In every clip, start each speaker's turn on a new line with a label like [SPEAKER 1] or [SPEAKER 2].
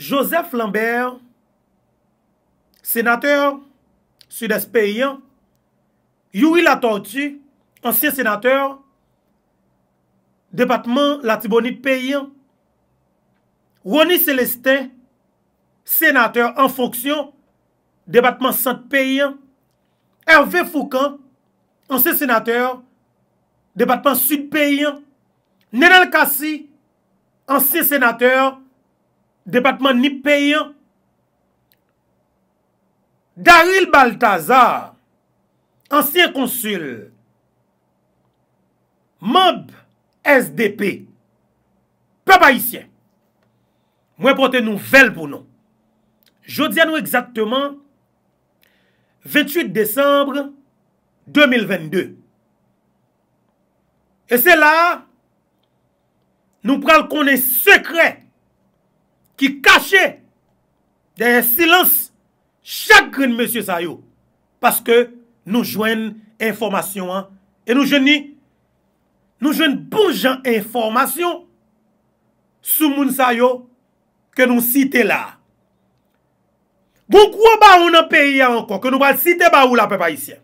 [SPEAKER 1] Joseph Lambert, senatèr Sud-Est Péyan, Yui Latorti, ansyen senatèr, Depatman Latiboni Péyan, Rony Celestin, senatèr en fonksyon, Depatman Sante Péyan, Hervé Foucan, ansyen senatèr, Depatman Sud-Péyan, Nenel Kassi, ansyen senatèr, Depatman Nipeyan, Daril Baltazar, Ansyen Konsul, Mob SDP, Papa Isyen, Mwen pote nou vel pou nou. Jodi anou exactement, 28 Desembre 2022. E se la, Nou pral konen sekret, Ki kache den silans chakren monsie sa yo. Paske nou jwen informasyon an. E nou jwen ni, nou jwen boujan informasyon sou moun sa yo ke nou site la. Gouk wou ba ou nan peyi an kon, ke nou bal site ba ou la pe pa isye.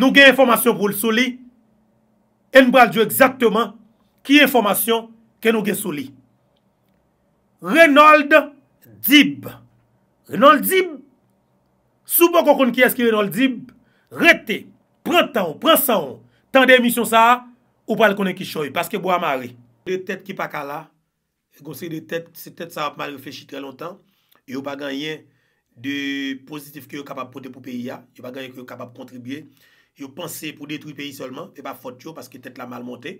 [SPEAKER 1] Nou gen informasyon pou l sou li, en nou bal diw exactement ki informasyon ke nou gen sou li. RENOLD DIB RENOLD DIB SOUPON KON KON KI ESKI RENOLD DIB RETE PREN SAN TAN DE MISYON SA OU PA LE KONEN KI CHOY PASKE BO AMARE DE TET KIPA KALA GONSE e DE TET SE TET SA VA PMA REFLECHI TRÈ LONTAN YO PA GANYE DE POSITIF KYO YON KAPAP POTE POU PEYI YA YO PA GANYE KYO YON KAPAP CONTRIBYE YO PANSYE POU DETROU PEYI SOLMAN E PA FOTCHO PASKE TET LA MAL MONTE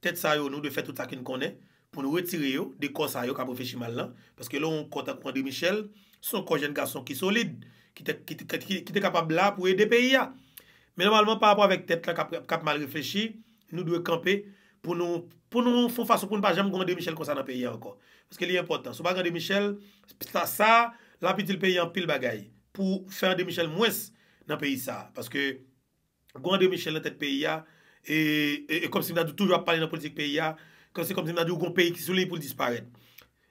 [SPEAKER 1] TET SA YONOU DE FET OU TA KIN KONEN pou nou wetire yo, de konsa yo kap refeshi mal nan, paske lè on konta kouan Demichel, son konjen kason ki solid, ki te kapab la pou e de peyi ya. Men normalman pa rapo avèk tet la kap mal refeshi, nou dwe kampe, pou nou foun fason pou nou pa jem kouan Demichel konsa nan peyi ya ankon. Paske lè yè important, sou pa kouan Demichel, sa sa, l'apitil peyi an pil bagay, pou fè an Demichel mwes nan peyi sa. Paske kouan Demichel nan tet peyi ya, e kom si mda tou toujwa pale nan politik peyi ya, Kwa se kom se mnadjou goun peyi ki sou li pou disparen.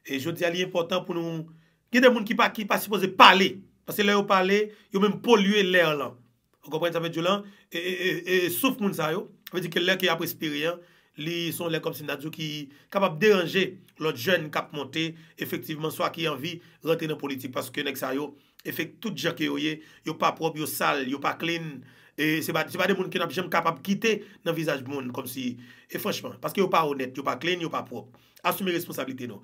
[SPEAKER 1] E jodi a li important pou nou... Gide moun ki pa si pose pale. Pase lè ou pale, yo mèm polye lè an lan. An kompren sa mwen di lan. E souf moun sa yo. A ve di ke lè ki ap espirien. Li son lè kom se mnadjou ki kapab deranje lòt jèn kap monte. Efektivman, swa ki anvi renten nan politik. Paske nek sa yo... E fek tout jake yo ye, yo pa prop, yo sal, yo pa clean E se ba de moun ken ap jem kapap kite nan vizaj moun kom si E franchman, paske yo pa honet, yo pa clean, yo pa prop Asume responsabilite nou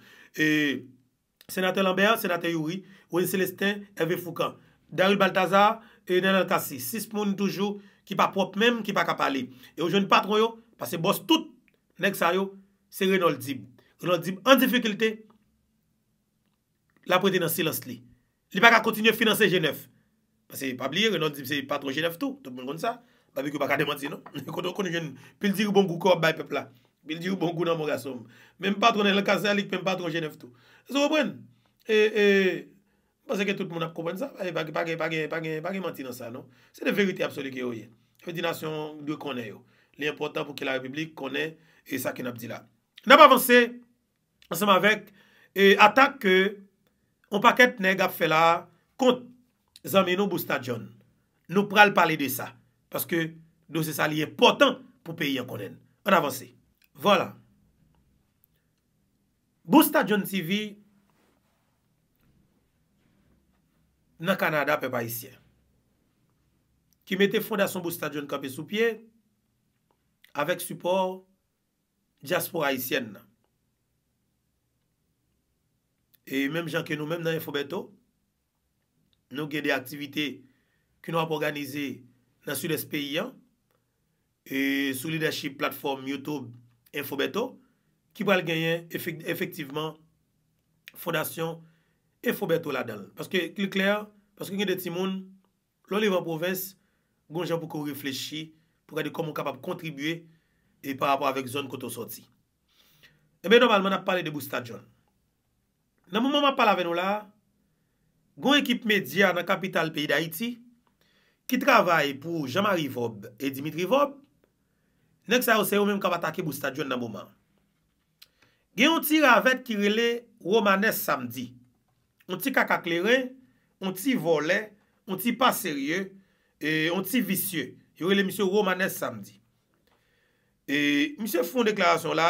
[SPEAKER 1] Senatè Lambert, senatè Youri, Wen Celestin, Hervé Foucan Darul Baltazar, Renan Alkassi Sis moun toujou ki pa prop menm ki pa kapali E yo jen patron yo, pase bos tout Nek sa yo, se Reynold Dib Reynold Dib en difikilite La pretene Silasli Li pa ka kontinye finanse Genève. Basi, pa bliye geno, di mse patro Genève tou. Tout moun kon sa. Ba bi kou pa ka demanti, non? Kon kon geno. Pil diri bon gou kou ap bay pepla. Pil diri bon gou nan moun gasom. Men patro nan lakazalik, pen patro Genève tou. Se wopwen. E, e... Basi gen tout moun ap komwen sa. E, pa gen, pa gen, pa gen, pa gen menti nan sa, non? Se de verite absolu ki yo ye. Yo di nasyon, yo di konen yo. Li important pou ki la republik konen. E sa ki nap di la. N ap avanse, ansam avek, e ata ke... Euh, On pa ket neg ap fela kont zanmen nou Boustadjoun. Nou pral pale de sa. Paske nou se sa liye potan pou peyi an konen. An avansi. Vola. Boustadjoun si vi nan Kanada pe pa isye. Ki mette fondasyon Boustadjoun kapi sou pie. Avek supor diaspora isyen nan. Et mèm jan ke nou mèm nan Infobeto, nou gen de aktivite ki nou ap organize nan sud-espè yon, e sou leadership platform YouTube Infobeto, ki pou al genyen efektiveman fondasyon Infobeto la dal. Paske klik lè, paske gen de timoun, lò liv an provins, goun jan pou kou reflechi pou gadi kom ou kapap kontribue e par rapport avèk zon koto soti. Ebe normalman ap pale de bou stadion. Nan mouman pa la venou la, goun ekip medya nan kapital peyi da iti, ki travay pou Jamari Vob e Dimitri Vob, nek sa yo seyo menm kabatake bou stadion nan mouman. Gen yon ti ravet ki rele Romanes Samdi. Yon ti kakakleren, yon ti volen, yon ti paseryen, e, yon ti visye. Yon rele Miseu Romanes Samdi. E, Miseu foun deklarasyon la,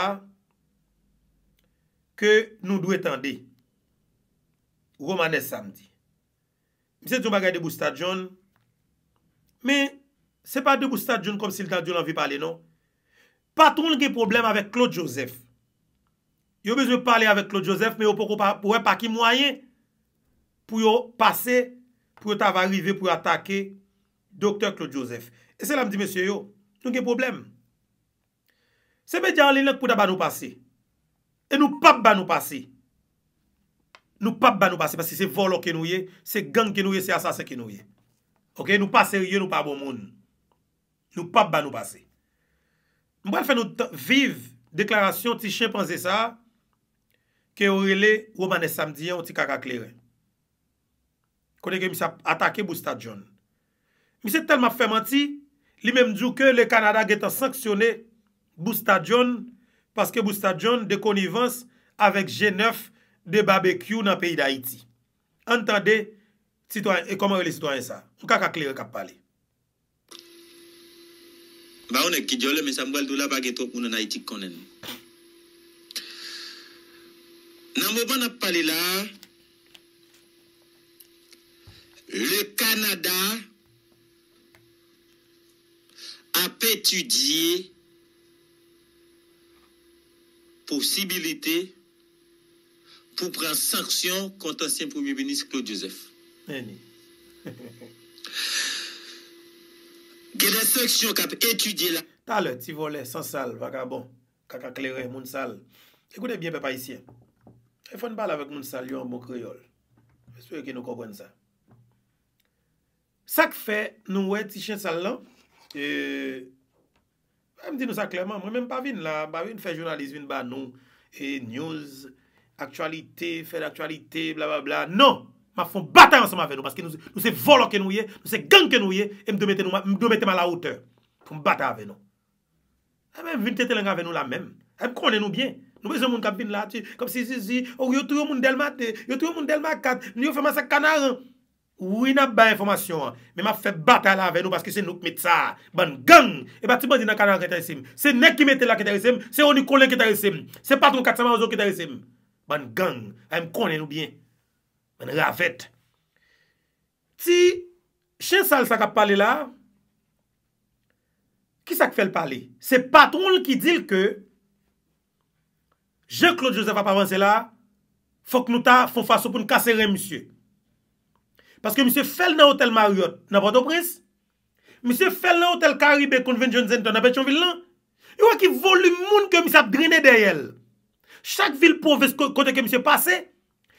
[SPEAKER 1] ke nou dwe tende. Romanes samdi. Mise tou bagay debou stadion. Me, se pa debou stadion kom si lta diyon anvi pale non. Patron gen problem avek Claude Joseph. Yo bezwe pale avek Claude Joseph me yo pouwe paki mwayen pou yo pase pou yo tava rive pou yo atake doktor Claude Joseph. E se la mdi mese yo, tou gen problem. Se me diyan li lèk pou da banou pase. E nou pap banou pase. E nou pap banou pase. Nou pap ba nou basi, pasi se volo ke nou ye, se gang ke nou ye, se asase ke nou ye. Ok, nou pa serye, nou pa bon moun. Nou pap ba nou basi. Mbo al fe nou vive deklarasyon ti chimpanzesa ke orile woman e samdien ou ti kaka kleren. Kone ke misa atake Boustadjoun. Miset tel ma fèman ti, li mem djou ke le Kanada ge tan sanksyone Boustadjoun paske Boustadjoun de konivans avek G9 Boustadjoun de barbecue nan peyi d'Haiti. Antande, e koman wè li sitwany sa? Ou kaka kli wè kap pale?
[SPEAKER 2] Ba wè ki djole, oh, mè sa mwè l dou la bagetou ou nan Haitik konen. Nan wè wè nap pale la, le Kanada ap etudye posibilite pou pran saksyon kontansyen pou mwenis Claude Joseph.
[SPEAKER 1] Mèni. Gè dè saksyon kap etudye la. Talè, ti vo lè, san sal, vaka bon, kaka klerè, moun sal. E goudè byen pe pa isyen. E fon bal avèk moun sal yon moun kreyol. Fè sou yon ki nou konpwen sa. Sak fe nou wè ti chen sal lan, e mdi nou sa klerman. Mwen mèm pavin la, pavin fè jounalizvin ba nou, e nyouz, Aktualite, fede aktualite, bla bla bla. Non, ma fon bata yon seman ve nou. Baske nou se volo ke nou ye, nou se gang ke nou ye. E m do mette ma la oteur. Fon bata ve nou. E eh m vintete lenga ve nou la men. Eh e m konen nou bien. Nou bezon moun kabine la ti. Kom si si si, ou oh, yo tou yo moun delma te. Yo tou yo moun delma kat. Nou yo fèman sa kanaren. Ou yon ap ba informasyon. Me ma fè bata la ve nou. Baske se nou kmet sa ban gang. E ba ti bazi nan kanaren ki tarisim. Se nek ki mette la ki tarisim. Se ou ni kole ki tarisim. Se pat Man gang, a m konen nou bien. Man ravet. Ti, chen sal sak ap pale la, ki sak fel pale? Se patron l ki dil ke, je Claude Joseph ap avance la, fok nou ta fon faso pou n kase re, monsie. Paske monsie fel nan hotel Marriott, nan bato pres, monsie fel nan hotel Caribe, konvenjon zen ton abechon vil lan, yo a ki volu moun ke mis ap drine deyel. Chak vil pou vese kote ke mse pase,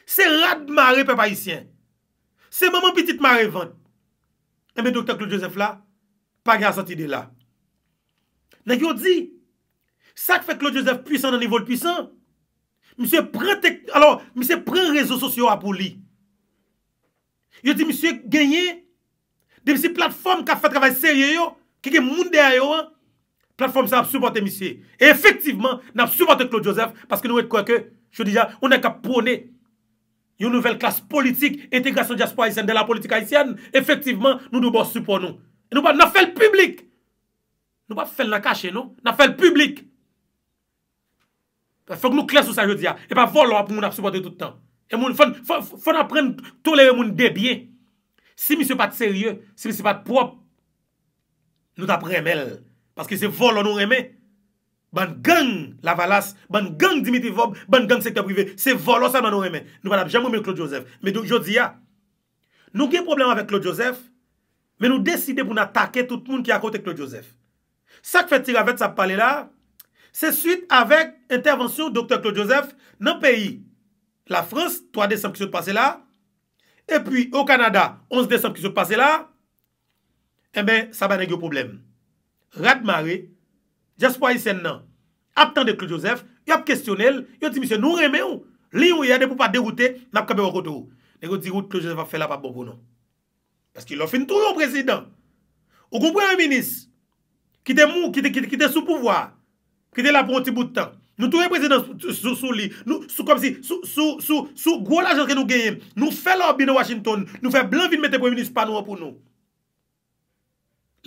[SPEAKER 1] se rad mare pe Parisien. Se maman pitit mare vante. Eme eh doktor Claude Joseph la, pari a sati de la. Na yo di, sak fe Claude Joseph pwisan nan nivou l pwisan, mse pren rezo sosyo a pou li. Yo di mse genye, de mse platform ka fay travay serye yo, keke moun de a yo an. Platform sa ap supporte misye. E efektiveman, nap supporte Claude Joseph, paske nou bon, et kweke, chou dija, ou ne kap pone, yon nouvel klas politik, integrasyon jaspo haisyen, de la politik haisyen, efektiveman, nou nou bo support nou. Nou ba na fel publik. Nou ba fel na kache nou. Na fel publik. Fok nou kles sou sa jodi ya. E pa fol lwa pou moun ap supporte toutan. E moun, fon ap pren tole moun debye. Si misye pat serye, si misye pat prop, nou tap remel. Paske se volo nou reme. Ban gang lavalas, ban gang dimitivob, ban gang sektor privé. Se volo sa nan nou reme. Nou ban ap jamou men Claude Joseph. Men nou ge problem avek Claude Joseph, men nou deside pou natake tout moun ki akote Claude Joseph. Sak fe tiravet sa pale la, se suite avek intervensyon doktor Claude Joseph, nan peyi, la Frans, 3 Desem kisot pase la, e pi ou Kanada, 11 Desem kisot pase la, e eh men sa ban regye ou probleme. Rad Mare, Jaspo Aysen nan, ap tan de Kle Joseph, yo ap kestyonel, yo ti misye nou reme ou, li ou yade pou pa deroute, nap kabe wakot ou. Ne go diroute Kle Joseph ap fela pa bonpounou. Peski lo fin tou yon prezident. Ou kouprè yon minis, ki te mou, ki te sou pouvoi, ki te la pon ti boutan. Nou tou yon prezident sou li, sou kom si, sou, sou, sou, sou gwo la janske nou genyem. Nou fela obi de Washington, nou fè blanvi mète pou yon minis, pa nou wapounou.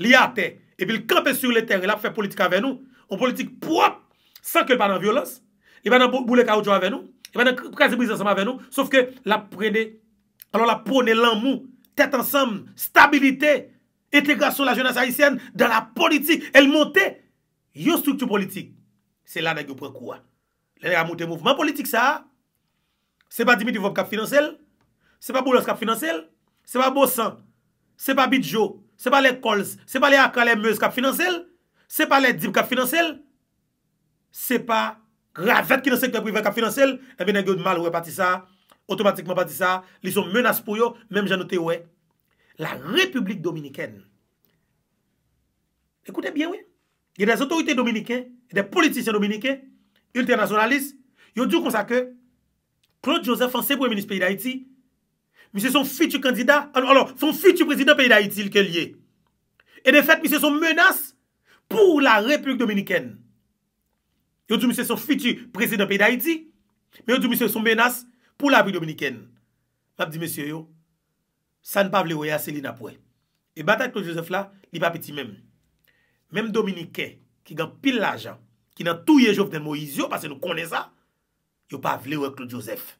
[SPEAKER 1] Li ate, epi l kapè sur le ter, l ap fè politika ve nou, ou politik pouap, san ke l pa nan violens, e ban nan boule kaoutjwa ve nou, e ban nan krasi brisa san ma ve nou, saf ke l ap prene, alon l ap pone lan mou, tèt ansam, stabilite, etegrasyon la jounas haïsyen, dan la politik, el monte, yo struktu politik, se la nan yo prekouan, le nan yon mou te mouvman politik sa, se pa dimit yon vop kap finansel, se pa boules kap finansel, se pa bosan, se pa bidjou, Se pa le kolz, se pa le akalem mez kap finansel, se pa le dip kap finansel, se pa gravet ki nan se kwe prive kap finansel, e bine gen mal wè pati sa, otomatikman pati sa, li son menas pou yo, menm janote wè. La Republik Dominikèn, ekoute bien wè, yè de la sotorite Dominikèn, yè de politisyen Dominikèn, yè de la sotorite Dominikèn, yè de la sotorite Dominikèn, yè de la sotorite Dominikèn, mi se son fichu kandida, anon, anon, son fichu prezidant peyi da iti lke liye. E de fet, mi se son menas pou la Republik Dominikèn. Yo di mi se son fichu prezidant peyi da iti, men yo di mi se son menas pou la Republik Dominikèn. Mabdi, mesye yo, sa n pa vlewe ya seli napwe. E bata klou Joseph la, li pa piti mem. Mem Dominikèn, ki gan pil la jan, ki nan touye jov den Moizyo, pasen nou konen sa, yo pa vlewe klou Joseph.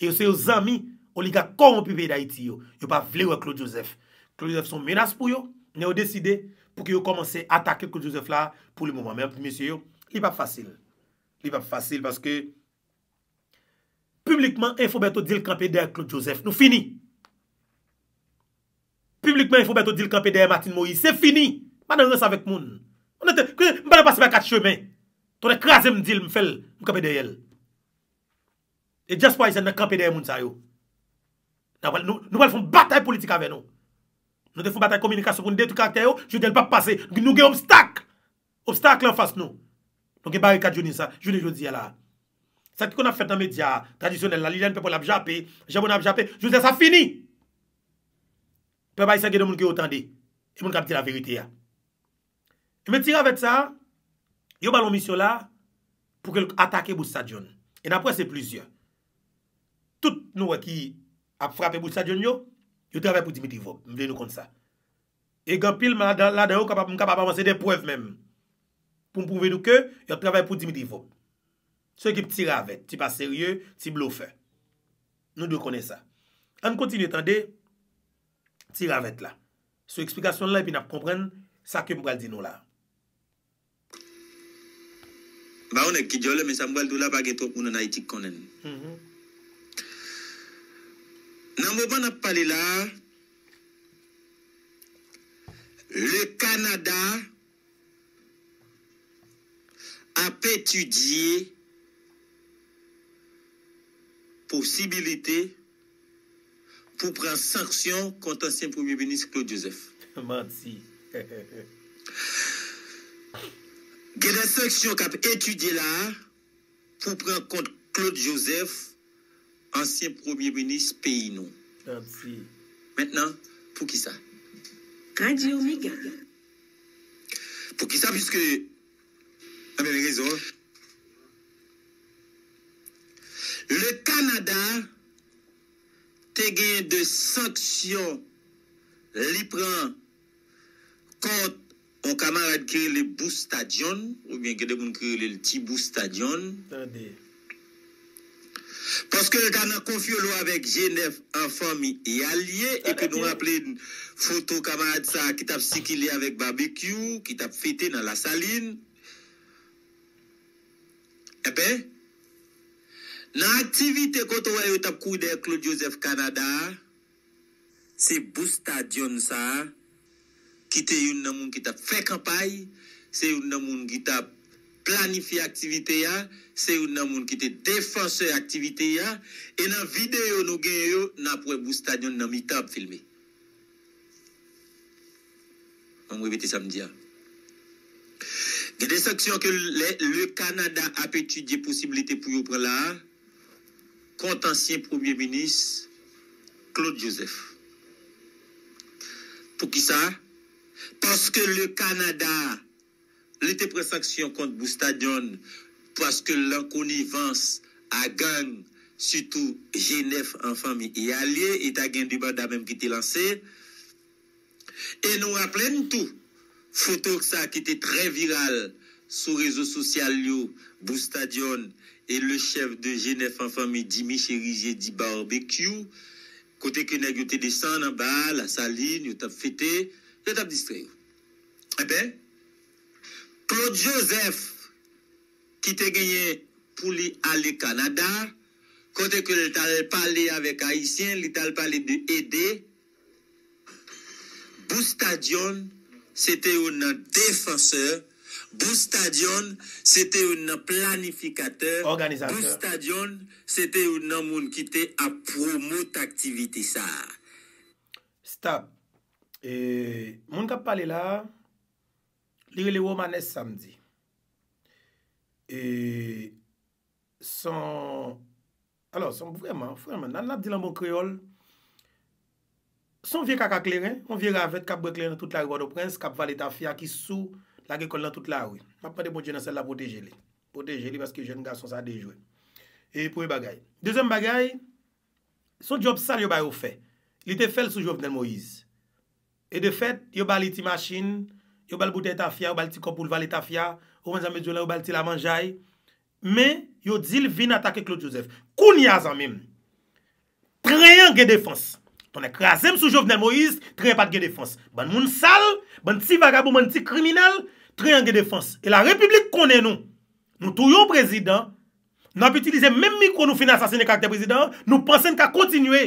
[SPEAKER 1] E yo se yo zami, O liga kon wopi vey da iti yo. Yo pa vle wè Claude Joseph. Claude Joseph son menas pou yo. Nè yo deside pou ki yo komanse atake Claude Joseph la pou lè mouman. Mè mè mè sè yo. Li wap fasil. Li wap fasil paske. Publikman info bè to dil kampè dè Claude Joseph. Nou fini. Publikman info bè to dil kampè dè Martin Moïse. C'è fini. Mè nan rè sa vek moun. Mè nan passe mè kat chèmè. Ton re krasè mè dil mè fel mè kampè dè yèl. E just why se nan kampè dè moun sa yo. Nou wèl foun batay politika wè nou. Nou wèl foun batay komunikasyon pou nou dey tout karakter yo, jounè dè l'pap pase, nou gen oubstak! Obstak lè oufas nou. Nou gen bari kajouni sa, jounè jounè zi ala. Sa ki kon ap fèt nan medya tradisyonel la, li jèn pepon ap japè, japon ap japè, jounè zè sa fini! Pepay sa gen nou moun gen otan de, jounè moun kap di la verite ya. Yon me tira avèt sa, yon balon misyon la, pou gen atake bou stadion. Yon ap wè se plouzyon. Tout nou ap frape mou sa dyon yo, yo travè pou dimit ivo, mwen nou kon sa. E gèpil, mwen la dè yo, mwen kap ap avansè dè pwèv mèm. Poun pou mwen nou kè, yo travè pou dimit ivo. Sò ekip ti ravèt, ti pa seryè, ti blò fè. Nou dè konè sa. An kontinu tan de, ti ravèt la. Sò eksplikasyon la epi nap kompren, sa ke mwen bral di nou la.
[SPEAKER 2] Ba ou nek ki djolè, mwen sa mwen bral dou la bagè to, mwen nan a itik konen.
[SPEAKER 1] Mwen mm-hmm. mwen.
[SPEAKER 2] le mouman ap pale là, le Canada a étudié possibilité pour prendre sanction contre ancien Premier Ministre Claude Joseph. Manti. La sanction qui étudié étudié là pour prendre contre Claude Joseph ancien Premier Ministre pays Mètenan, pou ki sa? Kandye omega? Pou ki sa, piskè, a ah, mè rezon, le Kanada te gen de sanksyon li pran kont mwen kamarad kere le bou stadion, ou mwen kede mwen kere le ti bou stadion, nan de... Paske nou ta nan konfyo lou avèk jenef an fòmi yalye, epi nou aple foto kamad sa ki tap sikile avèk barbekyou, ki tap fete nan la salin. Epe, eh nan aktivite koto wè yo tap koude Klou Joseph Kanada, se Boustadion sa, ki te yon nan moun ki tap fèk an pay, se yon nan moun ki tap planifi aktivite ya, se ou nan moun ki te defanse aktivite ya, e nan videyo nou gen yo, nan pou e bou stadion nan mi tab filmi. An mou e bete samdi ya. De desteksyon ke le, le Kanada ap etu di posibilite pou yo prala, kont ansyen premier minis, Claude Joseph. Po ki sa? Paske le Kanada ap, Le te presaksyon kont Boustadion paske lankoni vans a gang sutou G9 an fami e a liye et a gen di ba da men ki te lanse e nou a plen tout fotou sa ki te tre viral sou rezo sosyal yo Boustadion e le chev de G9 an fami di miche rije di barbecue kote ke neg yo te desan an ba la sali, yo tap fete yo tap distreyo e eh ben Claude Joseph ki te genye pou li a li Kanada, kote ke li tal pali avek Haitien, li tal pali di ede, Boustadion se te ou nan defanseur, Boustadion se te ou nan planifikater, Boustadion se te ou
[SPEAKER 1] nan moun ki te ap promo t'aktivite sa. Stap, moun kap pali la, Li re le woman es samdi. E... Son... Alor, son vreman, nan la di lan moun kreol, son vie kaka kleren, moun vie ravet kap bre kleren nan tout la riba do prens, kap valeta fia ki sou, la gekol nan tout la oui. Map pade moun djene sel la pote jeli. Pote jeli, maske jen nga son sa dejwe. E pou e bagay. Dezem bagay, son job sal yo bay ou fe. Li te fel sou jovnen Moïse. E de fet, yo bay li ti machin... yo bal bute etafia, yo bal ti kopul val etafia, yo manja medjola, yo bal ti la manjai, men, yo dil vin atake Klot Josef. Kounia zan men, treyan ge defans. Ton e kreazem sou jovnen Moïse, treyan pat ge defans. Ban moun sal, ban ti vagabou, ban ti kriminal, treyan ge defans. E la republik konen nou. Nou tou yon prezident, nou api utilize men mikro nou fina sasine kak te prezident, nou panse nka kontinue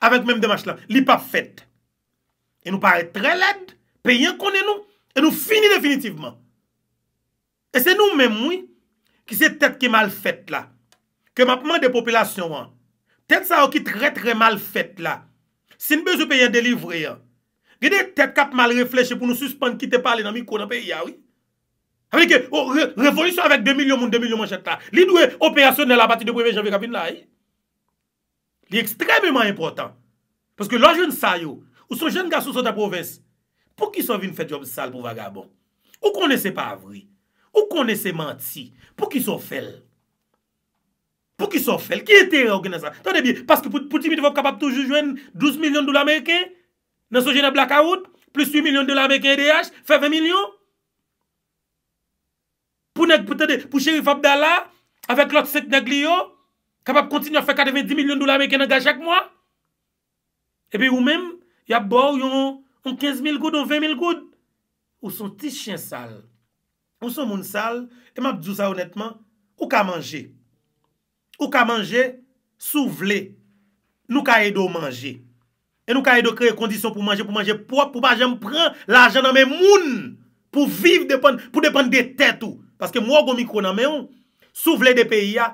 [SPEAKER 1] avèk men demach lan. Li pa fèt. E nou pare tre ledd, Pe yon kone nou. E nou fini definitivman. E se nou mem moui. Ki se tet ki mal fèt la. Ke mapman de populasyon an. Tet sa ou ki tretre mal fèt la. Sin bez ou pe yon delivre yon. Gede tet kap mal refleche pou nou suspande. Kitè pale nan mi konan pe yaw. Ame ah ah ke. Revolusyon avèk 2 milyon moun. 2 milyon moun chèk la. Li dwe operasyon nan la bati de privè javè kapin la. Eh? Li ekstremèman impotant. Peske lò joun sa yo. Ou sou joun gassou sa ta provènsi. pou ki sou vin fète job sal pou Vagabon? Ou konè se pa avri? Ou konè se manti? Pou ki sou fel? Pou ki sou fel? Ki ete re-organize? Tote bi, paske pou timi te fòk kapap toujoujwen 12 milyon doul Ameriken, nan soujwen nan Blackout, plus 8 milyon doul Ameriken EDH, fè 20 milyon? Pou chèri fòk dala, avèk lòt sèk negli yo, kapap kontinyon fèk adè vè 10 milyon doul Ameriken nan gajak mwa? Epe ou mèm, yab bor yon Ou 15000 goud ou 20000 goud Ou son ti chien sal Ou son moun sal E ma djou sa honetman Ou ka manje Sou vle Nou ka e do manje E nou ka e do kreye kondisyon pou manje Pou manje pou pa jem pran la jen Moun pou viv depan Pou depan de tètou Sou vle de peyi ya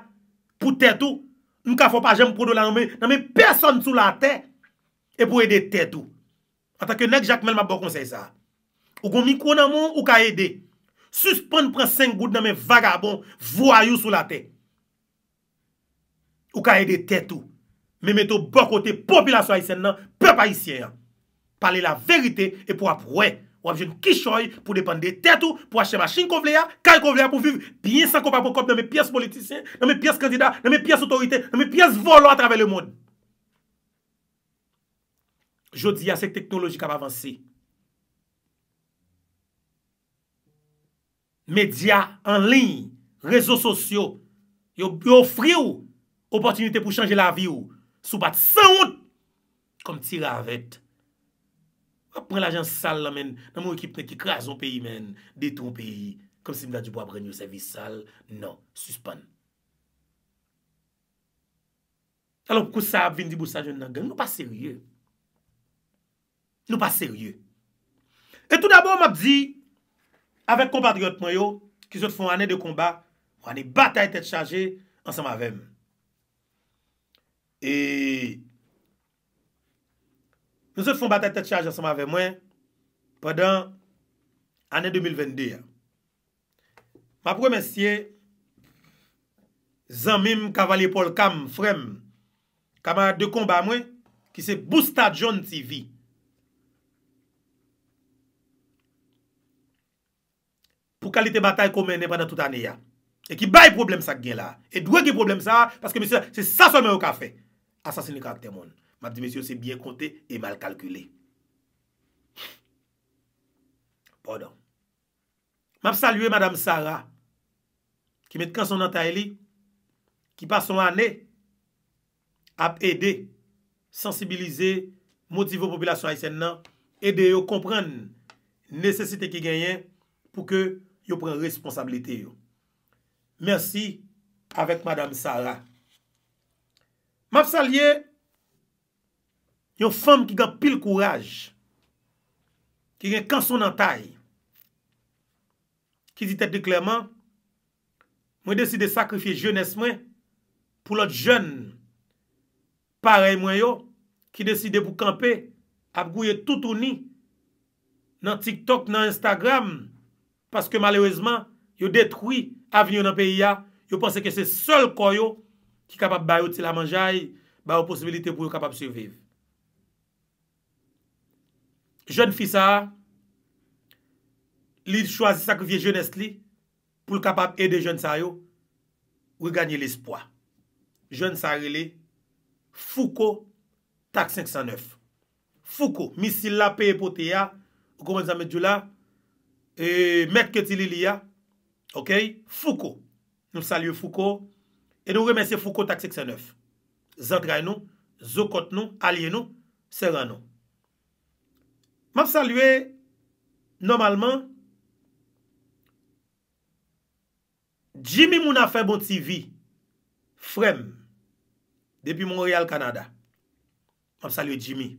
[SPEAKER 1] Pou tètou Nou ka fwa pa jem pran Person sou la tèt E pou e de tètou Ata ke nek jakmel ma bo konsey sa, ou kon mikou nan moun, ou ka ede, suspende pren 5 gout nan men vagabon voyou sou la te. Ou ka ede tetou, men meto bo kote popilasyon a yisen nan, pe pa yisye yan. Pale la verite, e pou ap wè, ou ap jen kishoy, pou depande tetou, pou achem a ching kovlea, kaj kovlea pou viv, piye sa kopa pou kop nan men piyes politisyen, nan men piyes kandida, nan men piyes otorite, nan men piyes volo a trabe le moun. Jodi ya se teknologi kap avansi. Medya anlin, rezo sosyo, yo fri ou, opotinite pou chanje la vi ou, sou bat sa wot, kom ti ravet. A pre la jan sal la men, nan moun ki pre ki kras ou peyi men, deton peyi, kom si mwen la di bo ap renyo se vi sal, nan, suspan. Alon kousa vindi bousa jen nan gen, nou pa serye. Alon kousa vindi bousa jen nan gen, Nou pa seryè. E tout d'abo m ap di, avek kompatriot mwen yo, ki zot fon anè de komba, wane batay tè tchajè ansan m avèm. E, nou zot fon batay tè tchajè ansan m avèm mwen, pwadan anè 2022. M ap wè mè siè, zan mèm kavalè pol kam frem kama de komba mwen, ki se boosta John T.V. pou kalite batay komene pandan tout aneya. E ki bay problem sa gen la. E dwe ki problem sa, paske mese, se sa son men ou ka fe. Asasini kak temon. Mab di mese, se byen konte, e mal kalkule. Pardon. Mab salue Madame Sarah, ki met kanson nan ta eli, ki pas son aney, ap ede, sensibilize, motive ou populasyon a yisen nan, ede yo kompren, nesesite ki genyen, pou ke, yo pren responsabilite yo. Mersi, avek Madame Sarah. Mav Salye, yon fom ki gen pil kouraj, ki gen kanson nan tay, ki zi tete klerman, mwen desi de sakrifye jones mwen, pou lot jen, parey mwen yo, ki desi de pou kampe, ap gouye toutouni, nan TikTok, nan Instagram, mwen, Paske malewesman, yo detwui avinyon nan peyi ya. Yo pense ke se sol kon yo ki kapap bayo ti la manjaye, bayo posibilite pou yo kapap survive. Joun fis a a, li chwazi sak vie joun est li, pou l kapap ede joun sa yo, we ganyi l espwa. Joun sa re le, fuko tak 509. Fuko, misil la peye pote ya, gomen zan me djou la, E Merk ketil iliya Ok, Fouko Nou salye Fouko E nou remense Fouko Taksik Senov Zandray nou, Zokot nou, Alien nou, Seran nou Mou salye Normalman Jimmy mou na fe bon ti vi Frem Depi Montreal, Kanada Mou salye Jimmy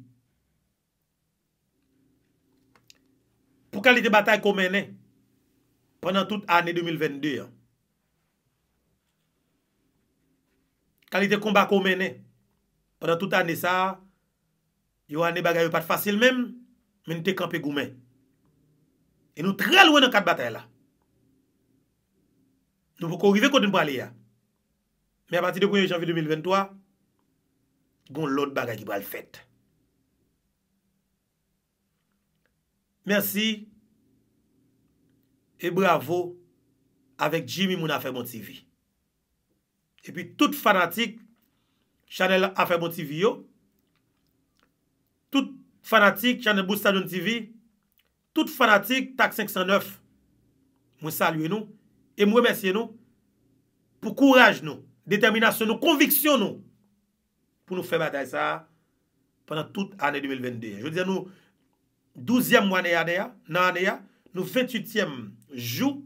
[SPEAKER 1] pou kalite batay kou mène pwennan tout anè 2022. Kalite koumba kou mène pwennan tout anè sa, yo anè bagay wè pat fasil mèm, mèn te kampe gou mè. E nou trè lwen an kat batay la. Nou pou kou rive konten pou alè ya. Mè a pati de kou yon janvi 2023, goun lot bagay ki pou al fèt. Mersi e bravo avèk Jimmy moun a fè moun TV. E pi tout fanatik chanel a fè moun TV yo. Tout fanatik chanel Boussadoun TV. Tout fanatik Tak 509 moun salue nou. E mwen mersi nou pou kouraj nou. Determinasyon nou, konviksyon nou. Pou nou fè mwen day sa. Pendan tout anè 2022. Je dize nou... Douzyem mwane ya de ya, nan ane ya, nou ventyoutyem jou,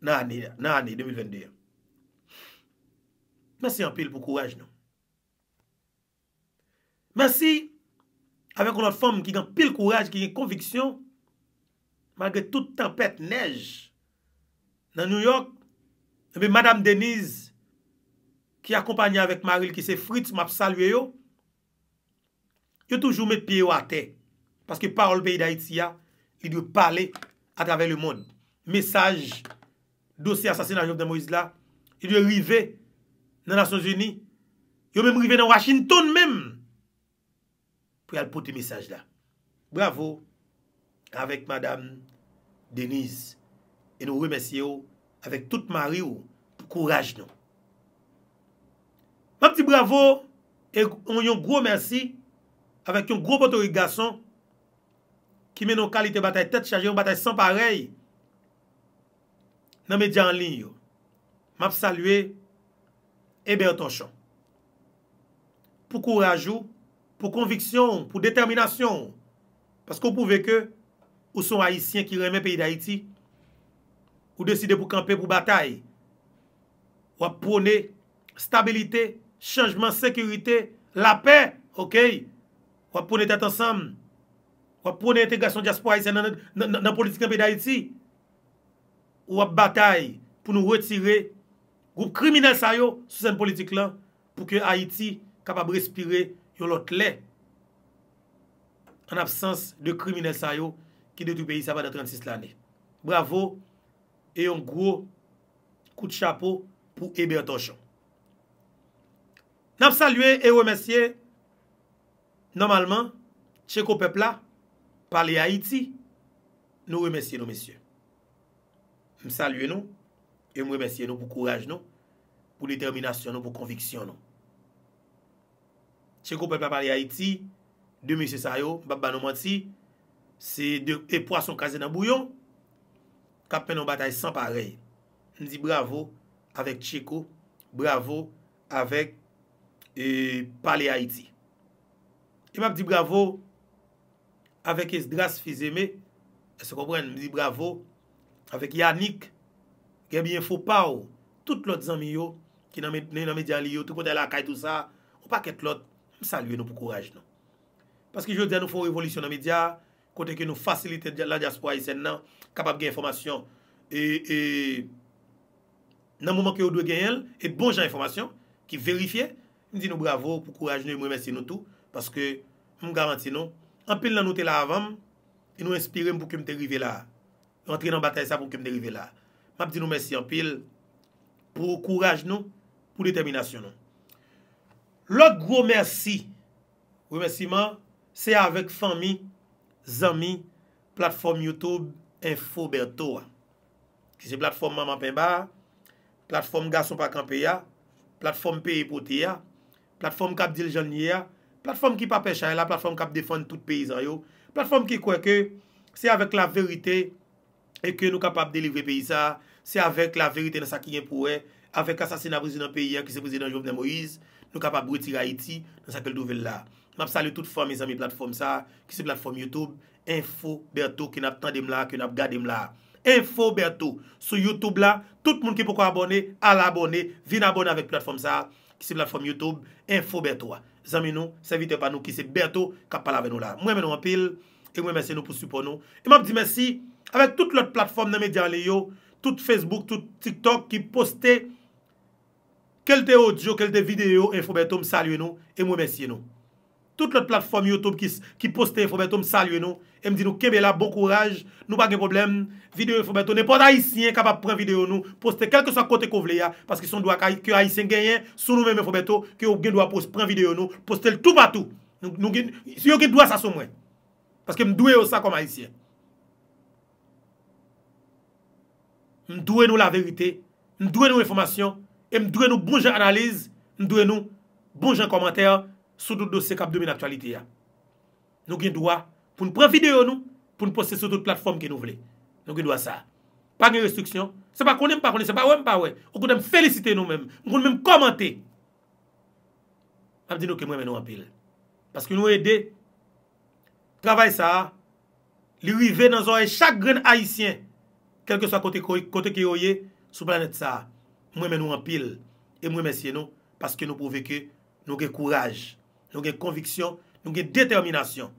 [SPEAKER 1] nan ane ya, nan ane ya, 2022. Mwen si an pil pou kouwaj nou. Mwen si, avek ou not fom ki gen pil kouwaj, ki gen konviksyon, magre tout tempèt nej, nan New York, ebe Madame Denise, ki akompanyan vek Maril, ki se frit, map salwe yo, yo toujou met piye yo atey. Paske parol be yi da it si ya, yi diyo pale a traver yi moun. Mesaj, dosye asasin a Job de Moïse la, yi diyo rive nan Asos Uni, yo mèm rive nan Washington mèm pou yal pote mesaj la. Bravo avèk madame Denise, e nou remesye yo avèk tout mari yo pou kouraj nou. Mèm ti bravo e yon gro mersi avèk yon gro poto regason Ki menon kalite batay tet, chaje yon batay san parey. Nan me diyan lin yo. Map salue, ebe yon ton chan. Pou kou rajou, pou konviksyon, pou determinasyon. Paske ou pou veke, ou son haisyen ki reme peyi da iti, ou deside pou kampe pou batay. Wap pwone, stabilite, chanjman, sekirite, la pe, ok? Wap pwone tet ansamme. Wap pwone integrasyon jaspo Haitien nan politik nan pe de Haiti. Wap batay pou nou retire group kriminal sayo sou sen politik lan pou ke Haiti kapab respire yon lot le. An absans de kriminal sayo ki de tout peyi sa va de 36 lane. Bravo e yon gro kou de chapo pou ebe yon ton chan. Namp salwe e wemensye normalman tche ko pepla pale Haiti, nou remensye nou, monsye. M salye nou, m remensye nou pou kouraj nou, pou determinasyon nou, pou konviksyon nou. Tcheko pepe pale Haiti, de monsye sayo, bab banou mwati, se de epwason kaze nan bouyon, kapen nou batay san parey. M di bravo, avek Tcheko, bravo, avek euh, pale Haiti. E map di bravo, bravo, avek es dras fizeme, es kompren, mi di bravo, avek Yannick, gen mi enfo pa ou, tout lot zanmi yo, ki nan me djan li yo, tout kwen de la akay tout sa, ou pa ket lot, mi salye nou pou kouraj nou. Paske jwè di an nou fò revolution nan media, konten ki nou fasilite la diaspora yisen nan, kapap gen informasyon, e, e nan moumanke ou dwe gen yel, et bon jan informasyon, ki verifye, mi di nou bravo, pou kouraj nou, moumen si nou tou, paske mou garanti nou, Anpil nan nou te la avam, e nou inspirem pou kem te rive la. E rentre nan batay sa pou kem te rive la. Map di nou mersi anpil, pou kouraj nou, pou determinasyon nou. Lòk gro mersi, gro mersi man, se avèk fami, zami, platform Youtube Info Berto. Ki se platform Maman Pemba, platform Gasson Pakampe ya, platform P.E.Pote ya, platform Kabdil Janye ya, Platfom ki pa pechay e la, platfom ki ap defon tout peyizan yo. Platfom ki kweke, se avek la verite, eke nou kap ap deleve peyizan, se avek la verite nan sa ki nye pouwe, avek asasin ap rezi nan peyizan, ki se rezi nan Jobne Moïse, nou kap ap breti ra iti, nan sa ke l dovel la. Mab sali tout fwa, mizami, platfom sa, ki se platfom Youtube, info bertou, ki nap tande mla, ki nap gade mla. Info bertou, sou Youtube la, tout moun ki pou kon abone, al abone, vin abone avèk platfom sa, ki se platfom Youtube, info bertou wa. zami nou, se vitè pa nou ki se bèto ka pala bè nou la. Mwen mè nou apil e mwen mèsi nou pou support nou. E mèm di mèsi avèk tout lòt platform nan mè diyan lè yo tout Facebook, tout TikTok ki postè kelte audio, kelte video, info bèto m salye nou, e mwen mèsi nou. Tout l'ot platform YouTube ki poste efo beto msalye nou. E mdi nou kebe la bon kouraj. Nou bagen problem. Videyo efo beto. Nèpon Aisyen kapap pran videyo nou. Poste kelke sa kote kou vle ya. Paske son dwa ki Aisyen genyen. Son nou mwen efo beto. Ke ou gen dwa pran videyo nou. Poste l tou patou. Si ou gen dwa sa sou mwen. Paske mdouye ou sa kom Aisyen. Mdouye nou la verite. Mdouye nou informasyon. Mdouye nou boujè analize. Mdouye nou boujè komentèr. Soudout dos se kap 2000 aktualite ya. Nou gen doa pou nou pre video nou. Pou nou poste soudout platform ki nou vle. Nou gen doa sa. Pa gen restriksyon. Se pa konen pa konen. Se pa ouen pa ouen. Ou konen felisite nou men. Ou konen men komante. A di nou ke mwen men nou anpil. Paske nou e de. Travay sa. Li wive nan zon e chak gren haisyen. Kelke sa kote ki yo ye. Sou planet sa. Mwen men nou anpil. E mwen men siye nou. Paske nou pou veke. Nou gen kouraj. Nou gen konviksyon, nou gen determinasyon.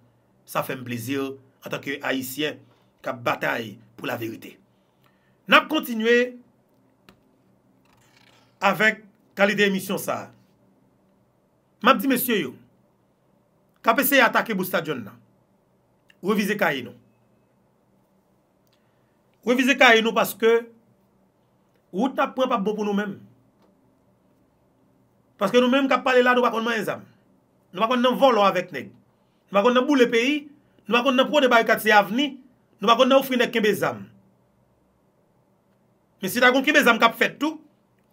[SPEAKER 1] Sa fèm plezir an tanke ayisyen ka batay pou la verite. Nap kontinwe avek kalide emisyon sa. Mabdi mesyoyou, ka pesey atake bou stadion nan. Revize kanyenou. Revize kanyenou paske ou ta pwen pa bon pou nou men. Paske nou men ka pale la nou bakonman en zanm. Nou pa kon nan volon avèk neg. Nou pa kon nan bou le peyi. Nou pa kon nan prou de barikat se avni. Nou pa kon nan oufri nek kembe zam. Men si ta kon kembe zam kap fèt tou,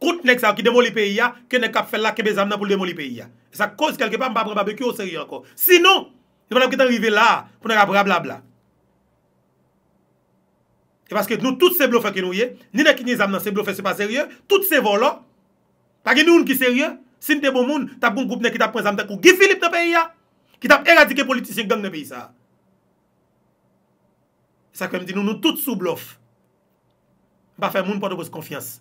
[SPEAKER 1] kout neg sa wè ki demoli peyi ya, kembe kap fèt la kembe zam nan pou demoli peyi ya. Sa koz kelke pa mba mba mba bekyo seri anko. Sinon, nou pa nan wè ki tanrive la pou nan wè kwa blabla blabla. E paske nou tout se blo fè ke nou ye, ni nek ki nye zam nan se blo fè se pa seriè, tout se volon, pa gen nou nki seriè, Sinte bon moun, tap goun goup ne ki tap prezantakou Gifilip te peyi ya Ki tap eradike politisyen gang de peyi sa Sa kem di nou nou tout sou blof Ba fe moun pwadobos konfians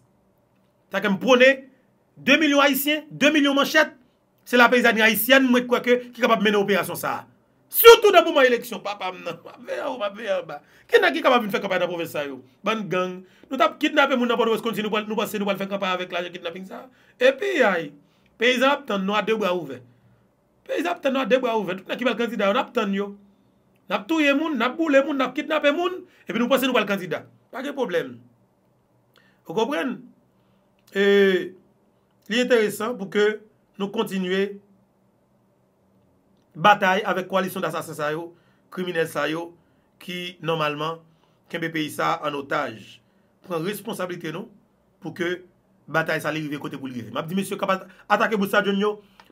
[SPEAKER 1] Sa kem pwone 2 milyon haisyen, 2 milyon manchet Se la peyizanin haisyen mwet kwa ke Ki kapap mene operasyon sa Soutou nan pouman eleksyon Kena ki kapap mwen fe kapay nan profesyon Ban gang Nou tap kidnap moun pwadobos konfisyen Nou pas se nou wale fe kapay avek la E peyay Pey zap tan nou a debou a ouven. Pey zap tan nou a debou a ouven. Tout nan ki bal kanzida yo, nan ap tan yo. Nan ap touye moun, nan ap boule moun, nan ap kitnape moun. E pi nou pwese nou bal kanzida. Pake problem. Ou kompren? Liye enteresan pou ke nou kontinue batay avè koalisyon da sasè sa yo, krimine sa yo, ki normalman, kembe peyi sa an otaj. Pren responsabilite nou, pou ke Bataye sa li vive kote Boulgare. Mab di, mese, kapa atake Boussadjoun yo,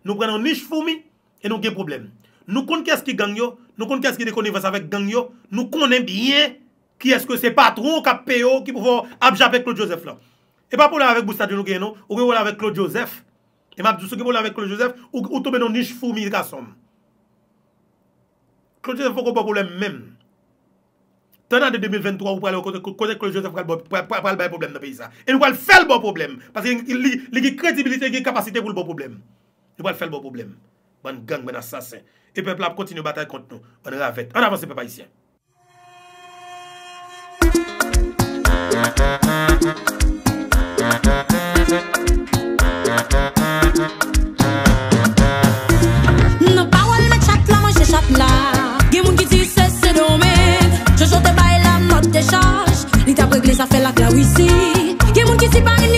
[SPEAKER 1] nou prenen nish foumi, e nou gen problem. Nou konen kese ki gang yo, nou konen kese ki dekonivese avek gang yo, nou konen biye, ki eske se patrou, ka peyo, ki pou fò abjabè Klojosef la. E pa pou la vek Boussadjoun nou gen nou, ou ki pou la vek Klojosef, e mab di, sou ki pou la vek Klojosef, ou tobe non nish foumi dekasom. Klojosef fò kon pa problem menm. dans de 2023, vous parlez côté que Joseph va le problème dans le pays. Et nous va faire le bon problème. Parce qu'il a une crédibilité, et capacité pour le bon problème. Nous va faire le bon problème. Bonne gang, bon assassin. Et le peuple continue de battre contre nous. On ravette. On avance, peuple haïtien.
[SPEAKER 3] Ni tapwe gresa se la klawisi Ki moun ki si pangeli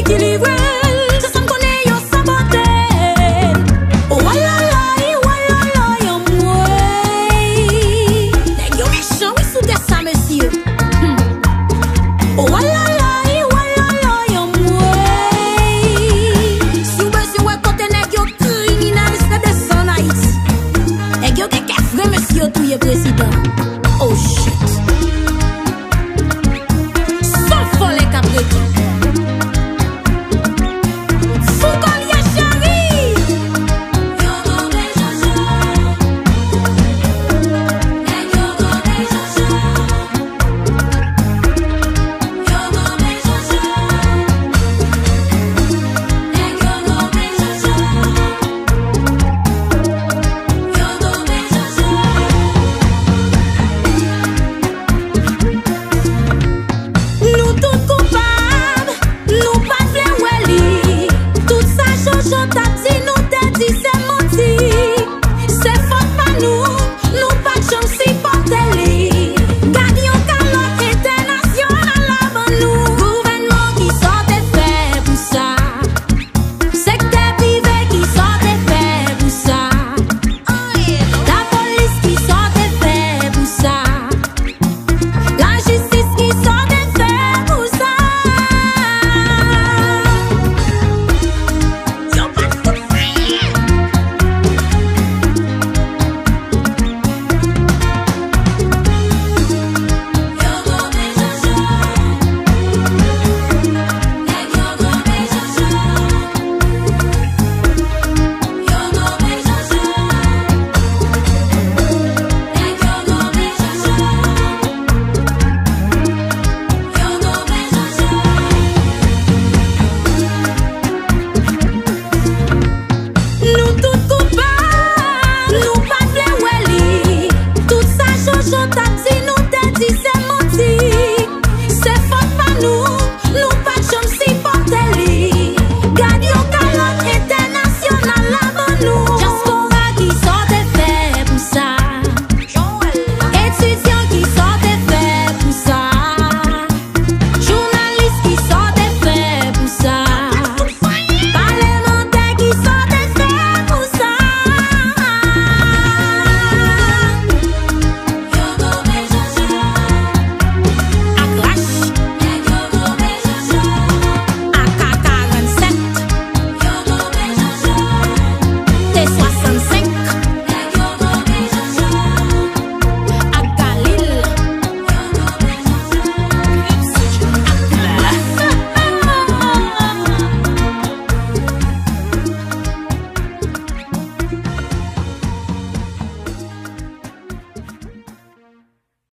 [SPEAKER 3] jantar. sometimes